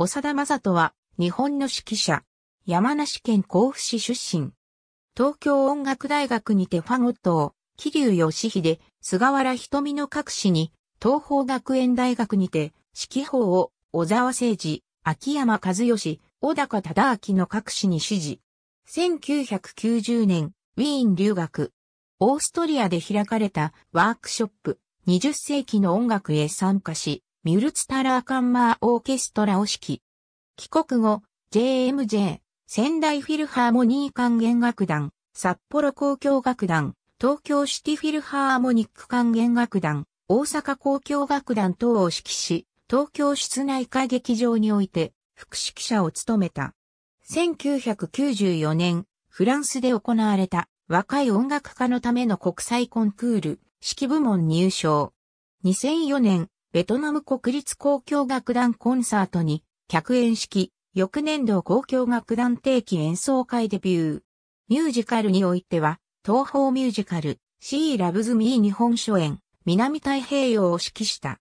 長田正人は、日本の指揮者。山梨県甲府市出身。東京音楽大学にてファゴットを、桐生義秀、菅原瞳の各市に、東方学園大学にて、指揮法を、小沢誠治、秋山和義、小高忠明の各市に指示。1990年、ウィーン留学。オーストリアで開かれたワークショップ、20世紀の音楽へ参加し、ミュルツタラーカンマーオーケストラを指揮。帰国後、JMJ、仙台フィルハーモニー管弦楽団、札幌交響楽団、東京シティフィルハーモニック管弦楽団、大阪交響楽団等を指揮し、東京室内歌劇場において、副指揮者を務めた。1994年、フランスで行われた若い音楽家のための国際コンクール、指揮部門入賞。2004年、ベトナム国立交響楽団コンサートに、客演式、翌年度交響楽団定期演奏会デビュー。ミュージカルにおいては、東方ミュージカル、シー・ラブズ・ミー日本初演、南太平洋を指揮した。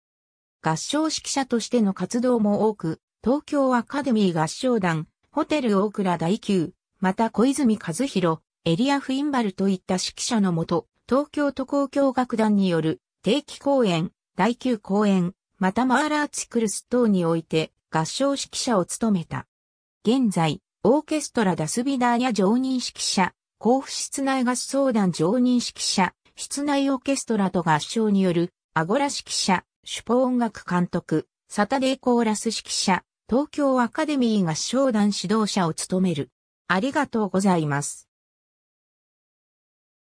合唱指揮者としての活動も多く、東京アカデミー合唱団、ホテル大倉大宮、また小泉和弘、エリア・フィンバルといった指揮者のもと、東京都交響楽団による定期公演、第9公演、またマーラーチクルス等において合唱指揮者を務めた。現在、オーケストラダスビダーニャ常任指揮者、甲府室内合奏団常任指揮者、室内オーケストラと合唱による、アゴラ指揮者、シュポ音楽監督、サタデーコーラス指揮者、東京アカデミー合唱団指導者を務める。ありがとうございます。